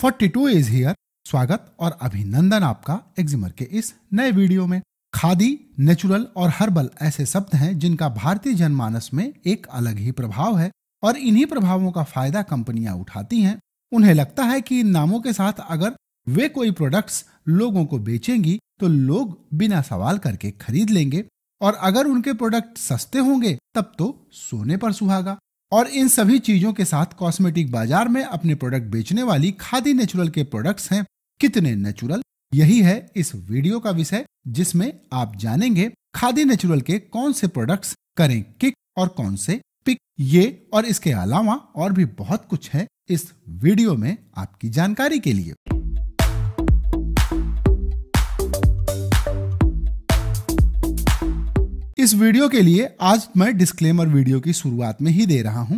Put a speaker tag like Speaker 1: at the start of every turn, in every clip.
Speaker 1: 42 is here स्वागत और अभिनंदन आपका एक्जिमर के इस नए वीडियो में खादी नेचुरल और हर्बल ऐसे शब्द हैं जिनका भारतीय जनमानस में एक अलग ही प्रभाव है और इन्हीं प्रभावों का फायदा कंपनियां उठाती हैं उन्हें लगता है कि इन नामों के साथ अगर वे कोई प्रोडक्ट्स लोगों को बेचेंगी तो लोग बिना सवाल करके खरीद लेंगे और अगर उनके प्रोडक्ट सस्ते होंगे तब तो सोने पर सुहागा और इन सभी चीजों के साथ कॉस्मेटिक बाजार में अपने प्रोडक्ट बेचने वाली खादी नेचुरल के प्रोडक्ट्स हैं कितने नेचुरल यही है इस वीडियो का विषय जिसमें आप जानेंगे खादी नेचुरल के कौन से प्रोडक्ट्स करें किक और कौन से पिक ये और इसके अलावा और भी बहुत कुछ है इस वीडियो में आपकी जानकारी के लिए इस वीडियो के लिए आज मैं डिस्क्लेमर वीडियो की शुरुआत में ही दे रहा हूं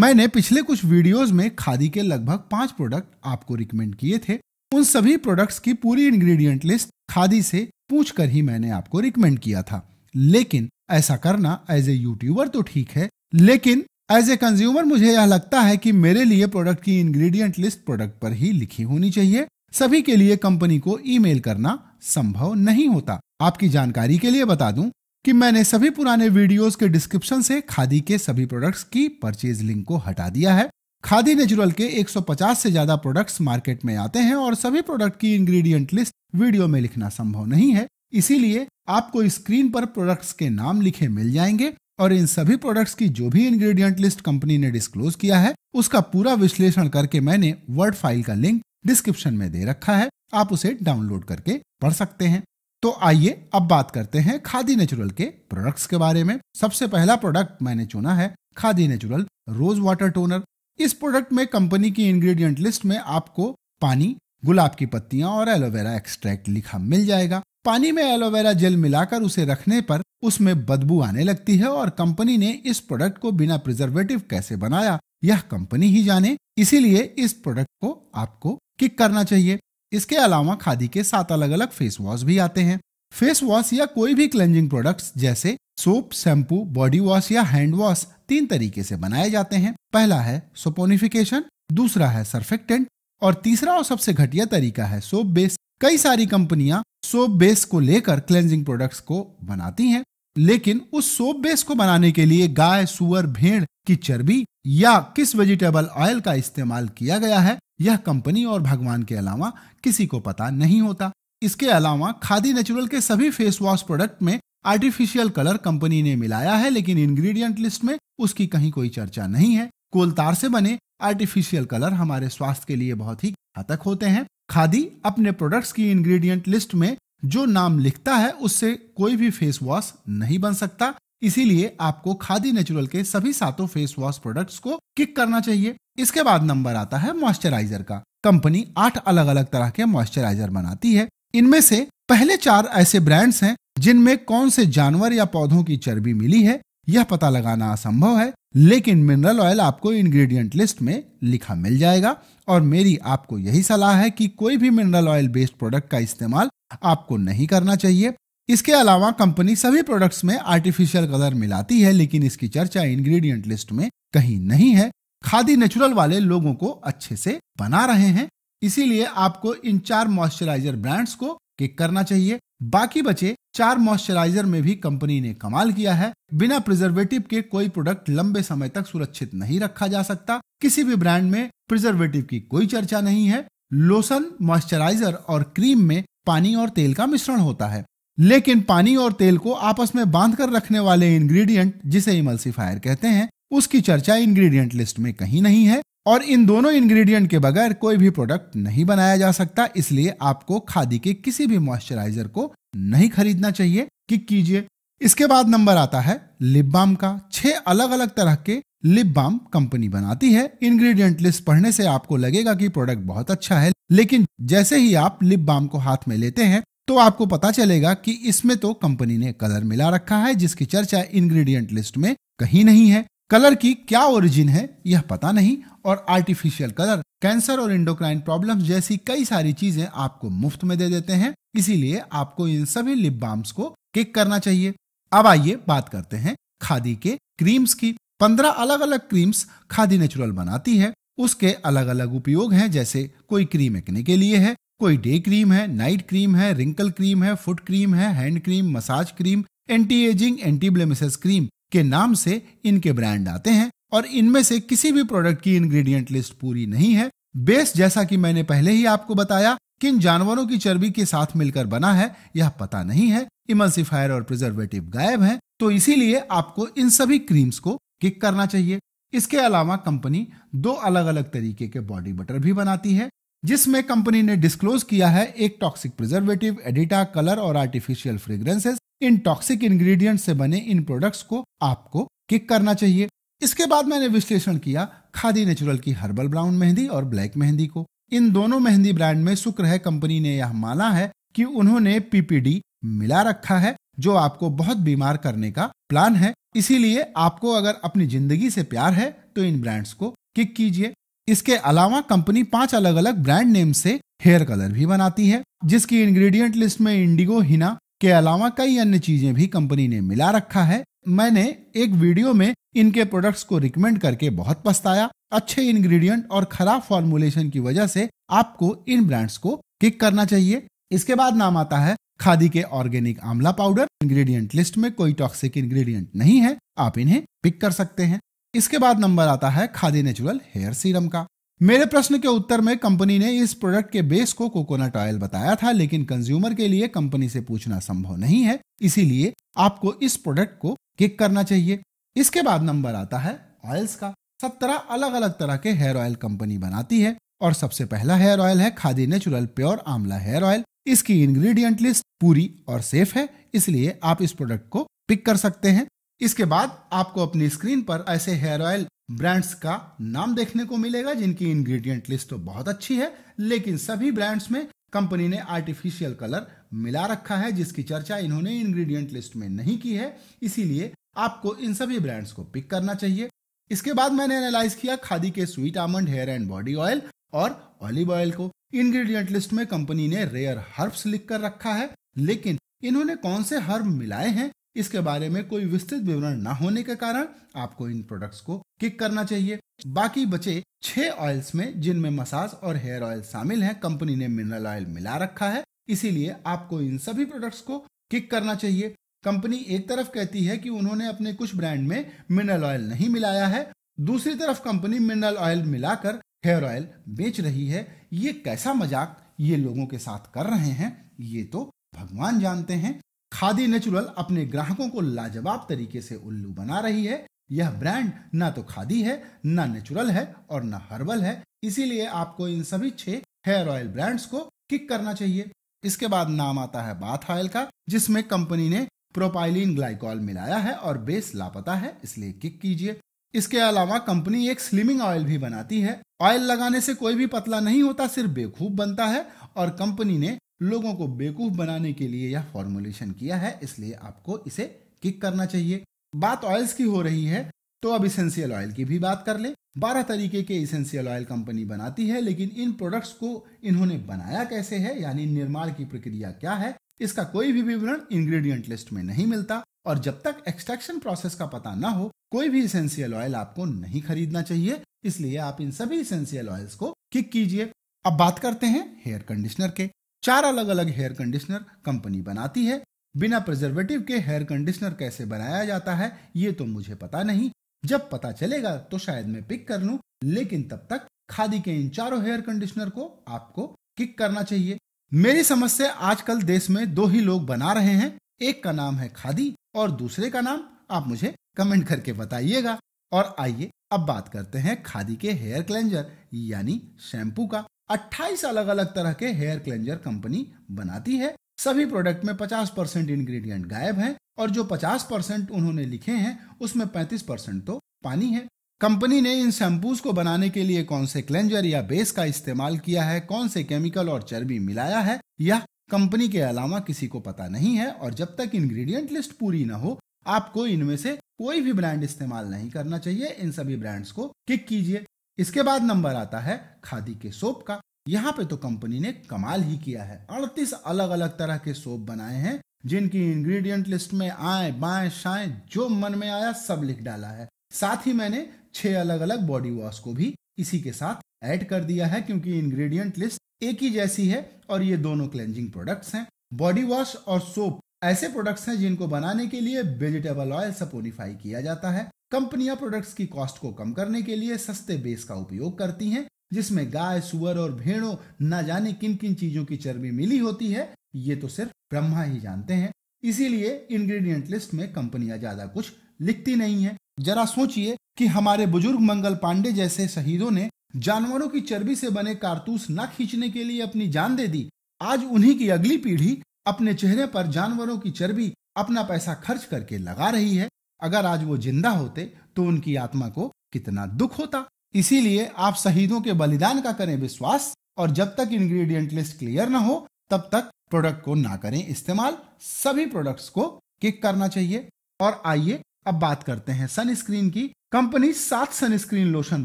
Speaker 1: मैंने पिछले कुछ वीडियोस में खादी के लगभग पांच प्रोडक्ट आपको रिकमेंड किए थे उन सभी प्रोडक्ट्स की पूरी इंग्रेडिएंट लिस्ट खादी से पूछ कर ही मैंने आपको रिकमेंड किया था लेकिन ऐसा करना एज ए यूट्यूबर तो ठीक है लेकिन एज ए कंज्यूमर मुझे यह लगता है कि मेरे लिए प्रोडक्ट की इंग्रेडिएंट लिस्ट प्रोडक्ट पर ही लिखी होनी चाहिए सभी के लिए कंपनी को ईमेल करना संभव नहीं होता आपकी जानकारी के लिए बता दूं कि मैंने सभी पुराने वीडियोस के डिस्क्रिप्शन से खादी के सभी प्रोडक्ट्स की परचेज लिंक को हटा दिया है खादी नेचुरल के 150 से ज्यादा प्रोडक्ट्स मार्केट में आते हैं और सभी प्रोडक्ट की इंग्रेडिएंट लिस्ट वीडियो में लिखना संभव नहीं है इसीलिए आपको स्क्रीन पर प्रोडक्ट्स के नाम लिखे मिल जाएंगे और इन सभी प्रोडक्ट्स की जो भी इंग्रेडिएंट लिस्ट कंपनी ने डिस्क्लोज किया है उसका पूरा विश्लेषण करके मैंने वर्ड फाइल का लिंक डिस्क्रिप्शन में दे रखा है आप उसे डाउनलोड करके पढ़ सकते हैं तो आइए अब बात करते हैं खादी नेचुरल के प्रोडक्ट्स के बारे में सबसे पहला प्रोडक्ट मैंने चुना है Khadi natural rose water toner इस प्रोडक्ट में कंपनी की इंग्रेडिएंट लिस्ट में आपको पानी गुलाब की पत्तियां और एलोवेरा एक्सट्रैक्ट लिखा मिल जाएगा पानी में एलोवेरा जेल मिलाकर उसे रखने पर उसमें बदबू आने लगती है और कंपनी ने इस प्रोडक्ट को बिना प्रिजर्वेटिव कैसे बनाया यह कंपनी ही जाने इसीलिए इस प्रोडक्ट को आपको किक करना चाहिए इसके अलावा खादी के सात अलग अलग फेस वॉश भी आते हैं फेस वॉश या कोई भी क्लेंजिंग प्रोडक्ट्स जैसे सोप शैम्पू बॉडी वॉश या हैंड वॉश तीन तरीके से बनाए जाते हैं पहला है सोपोनिफिकेशन दूसरा है सर्फेक्टेंट और तीसरा और सबसे घटिया तरीका है सोप बेस कई सारी कंपनियां सोप बेस को लेकर क्लेंजिंग प्रोडक्ट्स को बनाती हैं लेकिन उस सोप बेस को बनाने के लिए गाय सुअर भेड़ की चर्बी या किस वेजिटेबल ऑयल का इस्तेमाल किया गया है यह कंपनी और भगवान के अलावा किसी को पता नहीं होता इसके अलावा खादी नेचुरल के सभी फेस वॉश प्रोडक्ट में आर्टिफिशियल कलर कंपनी ने मिलाया है लेकिन इंग्रेडिएंट लिस्ट में उसकी कहीं कोई चर्चा नहीं है कोलतार से बने आर्टिफिशियल कलर हमारे स्वास्थ्य के लिए बहुत ही घातक होते हैं खादी अपने प्रोडक्ट्स की इंग्रेडिएंट लिस्ट में जो नाम लिखता है उससे कोई भी फेस वॉश नहीं बन सकता इसीलिए आपको खादी नेचुरल के सभी सातों फेस वॉश प्रोडक्ट्स को किक करना चाहिए इसके बाद नंबर आता है मॉइस्चराइजर का कंपनी आठ अलग अलग तरह के मॉइस्चराइजर बनाती है इनमें से पहले चार ऐसे ब्रांड्स हैं जिनमें कौन से जानवर या पौधों की चर्बी मिली है यह पता लगाना असंभव है लेकिन मिनरल ऑयल आपको इंग्रेडिएंट लिस्ट में लिखा मिल जाएगा और मेरी आपको यही सलाह है कि कोई भी मिनरल ऑयल बेस्ड प्रोडक्ट का इस्तेमाल आपको नहीं करना चाहिए इसके अलावा कंपनी सभी प्रोडक्ट्स में आर्टिफिशियल कलर मिलाती है लेकिन इसकी चर्चा इंग्रेडिएंट लिस्ट में कहीं नहीं है खादी नेचुरल वाले लोगों को अच्छे से बना रहे हैं इसीलिए आपको इन चार मॉइस्चराइजर ब्रांड्स को किक करना चाहिए बाकी बचे चार मॉइस्चराइजर में भी कंपनी ने कमाल किया है बिना प्रिजर्वेटिव के कोई प्रोडक्ट लंबे समय तक सुरक्षित नहीं रखा जा सकता किसी भी ब्रांड में प्रिजर्वेटिव की कोई चर्चा नहीं है लोशन मॉइस्चराइजर और क्रीम में पानी और तेल का मिश्रण होता है लेकिन पानी और तेल को आपस में बांध कर रखने वाले इंग्रेडिएंट जिसे इमल्सिफायर कहते हैं उसकी चर्चा इंग्रेडिएंट लिस्ट में कहीं नहीं है और इन दोनों इंग्रेडिएंट के बगैर कोई भी प्रोडक्ट नहीं बनाया जा सकता इसलिए आपको खादी के किसी भी मॉइस्चराइजर को नहीं खरीदना चाहिए कि कीजिए इसके बाद नंबर आता है लिप बाम का छह अलग अलग तरह के लिप बाम कंपनी बनाती है इंग्रेडिएंट लिस्ट पढ़ने से आपको लगेगा कि प्रोडक्ट बहुत अच्छा है लेकिन जैसे ही आप लिप बाम को हाथ में लेते हैं तो आपको पता चलेगा कि इसमें तो कंपनी ने कलर मिला रखा है जिसकी चर्चा इंग्रेडिएंट लिस्ट में कहीं नहीं है कलर की क्या ओरिजिन है यह पता नहीं और आर्टिफिशियल कलर कैंसर और इंडोक्राइन प्रॉब्लम्स जैसी कई सारी चीजें आपको मुफ्त में दे देते हैं इसीलिए आपको इन सभी लिप बाम्स को किक करना चाहिए अब आइए बात करते हैं खादी के क्रीम्स की पंद्रह अलग अलग क्रीम्स खादी नेचुरल बनाती है उसके अलग अलग उपयोग हैं जैसे कोई क्रीम एक्ने के लिए है कोई डे क्रीम है नाइट क्रीम है रिंकल क्रीम है फुट क्रीम है hand cream massage cream anti ageing anti blemishes cream के नाम से इनके ब्रांड आते हैं और इनमें से किसी भी प्रोडक्ट की इंग्रेडिएंट लिस्ट पूरी नहीं है बेस जैसा कि मैंने पहले ही आपको बताया किन जानवरों की चर्बी के साथ मिलकर बना है यह पता नहीं है इमल्सिफायर और प्रिजर्वेटिव गायब है तो इसीलिए आपको इन सभी क्रीम्स को किक करना चाहिए इसके अलावा कंपनी दो अलग अलग तरीके के बॉडी बटर भी बनाती है जिसमें कंपनी ने डिस्क्लोज किया है एक टॉक्सिक प्रिजर्वेटिव एडिटा कलर और आर्टिफिशियल फ्रेग्रेंसेस इन टॉक्सिक इंग्रेडिएंट से बने इन प्रोडक्ट्स को आपको किक करना चाहिए इसके बाद मैंने विश्लेषण किया खादी नेचुरल की हर्बल ब्राउन मेहंदी और ब्लैक मेहंदी को इन दोनों मेहंदी ब्रांड में शुक्र है कंपनी ने यह माना है कि उन्होंने पीपीडी मिला रखा है जो आपको बहुत बीमार करने का प्लान है इसीलिए आपको अगर अपनी जिंदगी से प्यार है तो इन ब्रांड्स को किक कीजिए इसके अलावा कंपनी पांच अलग अलग ब्रांड नेम से हेयर कलर भी बनाती है जिसकी इंग्रेडिएंट लिस्ट में इंडिगो हिना के अलावा कई अन्य चीजें भी कंपनी ने मिला रखा है मैंने एक वीडियो में इनके प्रोडक्ट्स को रिकमेंड करके बहुत पछताया अच्छे इंग्रेडिएंट और खराब फॉर्मुलेशन की वजह से आपको इन ब्रांड्स को किक करना चाहिए इसके बाद नाम आता है खादी के ऑर्गेनिक आमला पाउडर इंग्रेडिएंट लिस्ट में कोई टॉक्सिक इंग्रेडिएंट नहीं है आप इन्हें पिक कर सकते हैं इसके बाद नंबर आता है खादी नेचुरल हेयर सीरम का मेरे प्रश्न के उत्तर में कंपनी ने इस प्रोडक्ट के बेस को कोकोनट ऑयल बताया था लेकिन कंज्यूमर के लिए कंपनी से पूछना संभव नहीं है इसीलिए आपको इस प्रोडक्ट को किक करना चाहिए इसके बाद नंबर आता है ऑयल्स का सत्रह अलग अलग तरह के हेयर ऑयल कंपनी बनाती है और सबसे पहला हेयर ऑयल है खादी नेचुरल प्योर आमला हेयर ऑयल इसकी इंग्रेडिएंट लिस्ट पूरी और सेफ है इसलिए आप इस प्रोडक्ट को पिक कर सकते हैं इसके बाद आपको अपनी स्क्रीन पर ऐसे हेयर ऑयल ब्रांड्स का नाम देखने को मिलेगा जिनकी इंग्रेडिएंट लिस्ट तो बहुत अच्छी है लेकिन सभी ब्रांड्स में कंपनी ने आर्टिफिशियल कलर मिला रखा है जिसकी चर्चा इन्होंने इंग्रेडिएंट लिस्ट में नहीं की है इसीलिए आपको इन सभी ब्रांड्स को पिक करना चाहिए इसके बाद मैंने एनालाइज किया खादी के sweet almond hair and body oil और ऑलिव ऑयल को इंग्रेडिएंट लिस्ट में कंपनी ने रेयर हर्ब्स लिख कर रखा है लेकिन इन्होंने कौन से हर्ब मिलाए हैं इसके बारे में कोई विस्तृत विवरण न होने के कारण आपको इन प्रोडक्ट्स को किक करना चाहिए बाकी बचे छह ऑयल्स में जिनमें मसाज और हेयर ऑयल शामिल हैं कंपनी ने मिनरल ऑयल मिला रखा है इसीलिए आपको इन सभी प्रोडक्ट्स को किक करना चाहिए कंपनी एक तरफ कहती है कि उन्होंने अपने कुछ ब्रांड में मिनरल ऑयल नहीं मिलाया है दूसरी तरफ कंपनी मिनरल ऑयल मिलाकर हेयर ऑयल बेच रही है ये कैसा मजाक ये लोगों के साथ कर रहे हैं ये तो भगवान जानते हैं खादी नेचुरल अपने ग्राहकों को लाजवाब तरीके से उल्लू बना रही है यह ब्रांड ना तो खादी है ना नेचुरल है और ना हर्बल है इसीलिए आपको इन सभी छह हेयर ऑयल ब्रांड्स को किक करना चाहिए इसके बाद नाम आता है बाथ ऑयल का जिसमें कंपनी ने प्रोपाइलिन ग्लाइकॉल मिलाया है और बेस लापता है इसलिए किक कीजिए इसके अलावा कंपनी एक स्लिमिंग ऑयल भी बनाती है ऑयल लगाने से कोई भी पतला नहीं होता सिर्फ बेखूब बनता है और कंपनी ने लोगों को बेवकूफ बनाने के लिए यह फॉर्मुलेशन किया है इसलिए आपको इसे किक करना चाहिए बात ऑयल्स की हो रही है तो अब इसेंशियल ऑयल की भी बात कर ले बारह तरीके के इसेंशियल ऑयल कंपनी बनाती है लेकिन इन प्रोडक्ट्स को इन्होंने बनाया कैसे है यानी निर्माण की प्रक्रिया क्या है इसका कोई भी विवरण इंग्रेडिएंट लिस्ट में नहीं मिलता और जब तक एक्सट्रैक्शन प्रोसेस का पता ना हो कोई भी इसेंशियल ऑयल आपको नहीं खरीदना चाहिए इसलिए आप इन सभी इसेंशियल ऑयल्स को किक कीजिए अब बात करते हैं हेयर कंडीशनर के चार अलग अलग हेयर कंडीशनर कंपनी बनाती है बिना प्रिजर्वेटिव के हेयर कंडीशनर कैसे बनाया जाता है ये तो मुझे पता नहीं जब पता चलेगा तो शायद मैं पिक कर लूं लेकिन तब तक खादी के इन चारों हेयर कंडीशनर को आपको किक करना चाहिए मेरी समझ से आजकल देश में दो ही लोग बना रहे हैं एक का नाम है खादी और दूसरे का नाम आप मुझे कमेंट करके बताइएगा और आइए अब बात करते हैं खादी के हेयर क्लेंजर यानी शैम्पू का 28 अलग अलग तरह के हेयर क्लेंजर कंपनी बनाती है सभी प्रोडक्ट में 50 परसेंट इंग्रेडिएंट गायब हैं और जो 50 परसेंट उन्होंने लिखे हैं उसमें 35 परसेंट तो पानी है कंपनी ने इन शैम्पूज को बनाने के लिए कौन से क्लेंजर या बेस का इस्तेमाल किया है कौन से केमिकल और चर्बी मिलाया है यह कंपनी के अलावा किसी को पता नहीं है और जब तक इंग्रेडिएंट लिस्ट पूरी ना हो आपको इनमें से कोई भी ब्रांड इस्तेमाल नहीं करना चाहिए इन सभी ब्रांड्स को किक कीजिए इसके बाद नंबर आता है खादी के सोप का यहाँ पे तो कंपनी ने कमाल ही किया है अड़तीस अलग अलग तरह के सोप बनाए हैं जिनकी इंग्रेडिएंट लिस्ट में आए बाएं शाएं जो मन में आया सब लिख डाला है साथ ही मैंने छह अलग अलग बॉडी वॉश को भी इसी के साथ ऐड कर दिया है क्योंकि इंग्रेडिएंट लिस्ट एक ही जैसी है और ये दोनों क्लेंजिंग प्रोडक्ट्स हैं बॉडी वॉश और सोप ऐसे प्रोडक्ट्स हैं जिनको बनाने के लिए वेजिटेबल ऑयल सपोनिफाई किया जाता है कंपनियां प्रोडक्ट्स की कॉस्ट को कम करने के लिए सस्ते बेस का उपयोग करती हैं जिसमें गाय सुअर और भेड़ों न जाने किन किन चीजों की चर्बी मिली होती है ये तो सिर्फ ब्रह्मा ही जानते हैं इसीलिए इंग्रेडिएंट लिस्ट में कंपनियां ज्यादा कुछ लिखती नहीं है जरा सोचिए कि हमारे बुजुर्ग मंगल पांडे जैसे शहीदों ने जानवरों की चर्बी से बने कारतूस न खींचने के लिए अपनी जान दे दी आज उन्हीं की अगली पीढ़ी अपने चेहरे पर जानवरों की चर्बी अपना पैसा खर्च करके लगा रही है अगर आज वो जिंदा होते तो उनकी आत्मा को कितना दुख होता इसीलिए आप शहीदों के बलिदान का करें विश्वास और जब तक इंग्रेडिएंट लिस्ट क्लियर ना हो तब तक प्रोडक्ट को ना करें इस्तेमाल सभी प्रोडक्ट्स को किक करना चाहिए और आइए अब बात करते हैं सनस्क्रीन की कंपनी सात सनस्क्रीन लोशन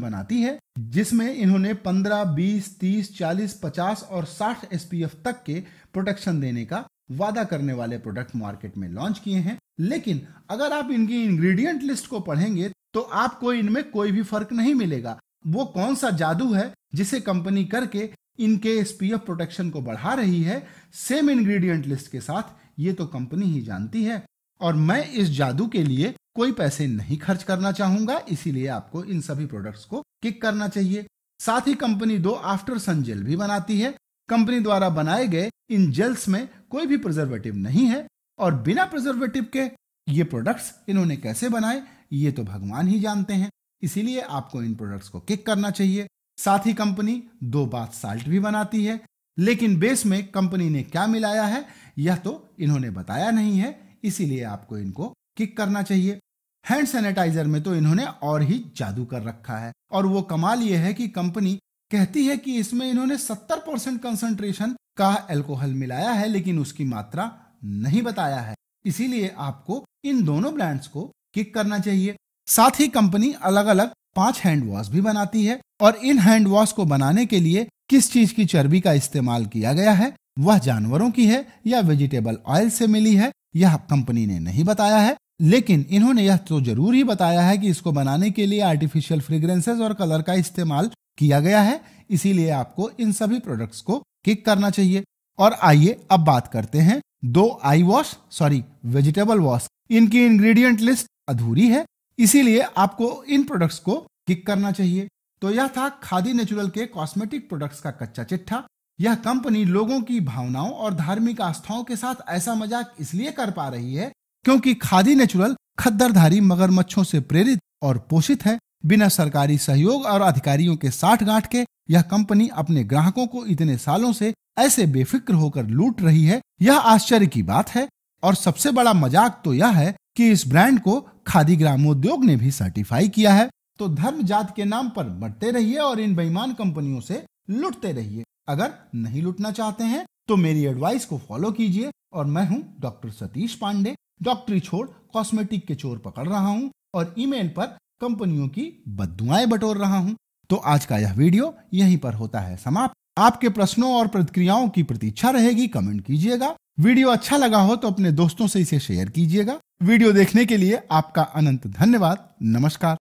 Speaker 1: बनाती है जिसमें इन्होंने 15, 20, 30, 40, 50 और 60 एसपीएफ तक के प्रोटेक्शन देने का वादा करने वाले प्रोडक्ट मार्केट में लॉन्च किए हैं लेकिन अगर आप इनकी इंग्रेडिएंट लिस्ट को पढ़ेंगे तो आपको इनमें कोई भी फर्क नहीं मिलेगा वो कौन सा जादू है जिसे कंपनी करके इनके एसपीएफ प्रोटेक्शन को बढ़ा रही है सेम इंग्रेडिएंट लिस्ट के साथ ये तो कंपनी ही जानती है और मैं इस जादू के लिए कोई पैसे नहीं खर्च करना चाहूंगा इसीलिए आपको इन सभी प्रोडक्ट्स को किक करना चाहिए साथ ही कंपनी दो आफ्टर सन जेल भी बनाती है कंपनी द्वारा बनाए गए इन जेल्स में कोई भी प्रिजर्वेटिव नहीं है और बिना प्रिजर्वेटिव के ये प्रोडक्ट्स इन्होंने कैसे बनाए ये तो भगवान ही जानते हैं इसीलिए आपको इन प्रोडक्ट्स को किक करना चाहिए साथ ही कंपनी दो बात साल्ट भी बनाती है लेकिन बेस में कंपनी ने क्या मिलाया है यह तो इन्होंने बताया नहीं है इसीलिए आपको इनको किक करना चाहिए हैंड सैनिटाइजर में तो इन्होंने और ही जादू कर रखा है और वो कमाल यह है कि कंपनी कहती है कि इसमें इन्होंने 70 परसेंट कंसंट्रेशन का अल्कोहल मिलाया है लेकिन उसकी मात्रा नहीं बताया है इसीलिए आपको इन दोनों ब्रांड्स को किक करना चाहिए साथ ही कंपनी अलग अलग पांच हैंड वॉश भी बनाती है और इन हैंड वॉश को बनाने के लिए किस चीज की चर्बी का इस्तेमाल किया गया है वह जानवरों की है या वेजिटेबल ऑयल से मिली है यह कंपनी ने नहीं बताया है लेकिन इन्होंने यह तो जरूर ही बताया है कि इसको बनाने के लिए आर्टिफिशियल फ्रेग्रेंसेस और कलर का इस्तेमाल किया गया है इसीलिए आपको इन सभी प्रोडक्ट्स को किक करना चाहिए और आइए अब बात करते हैं दो eye wash sorry vegetable wash इनकी इंग्रेडिएंट लिस्ट अधूरी है इसीलिए आपको इन प्रोडक्ट्स को किक करना चाहिए तो यह था खादी नेचुरल के कॉस्मेटिक प्रोडक्ट्स का कच्चा चिट्ठा यह कंपनी लोगों की भावनाओं और धार्मिक आस्थाओं के साथ ऐसा मजाक इसलिए कर पा रही है क्योंकि खादी नेचुरल खद्दरधारी मगरमच्छों से प्रेरित और पोषित है बिना सरकारी सहयोग और अधिकारियों के साठ गांठ के यह कंपनी अपने ग्राहकों को इतने सालों से ऐसे बेफिक्र होकर लूट रही है यह आश्चर्य की बात है और सबसे बड़ा मजाक तो यह है कि इस ब्रांड को खादी ग्रामोद्योग ने भी सर्टिफाई किया है तो धर्म जात के नाम पर बढ़ते रहिए और इन बेईमान कंपनियों से लुटते रहिए अगर नहीं लुटना चाहते हैं तो मेरी एडवाइस को फॉलो कीजिए और मैं हूं डॉक्टर सतीश पांडे डॉक्टरी छोड़ कॉस्मेटिक के चोर पकड़ रहा हूं और ईमेल पर कंपनियों की बदुआएं बटोर रहा हूं तो आज का यह वीडियो यहीं पर होता है समाप्त आपके प्रश्नों और प्रतिक्रियाओं की प्रतीक्षा रहेगी कमेंट कीजिएगा वीडियो अच्छा लगा हो तो अपने दोस्तों से इसे शेयर कीजिएगा वीडियो देखने के लिए आपका अनंत धन्यवाद नमस्कार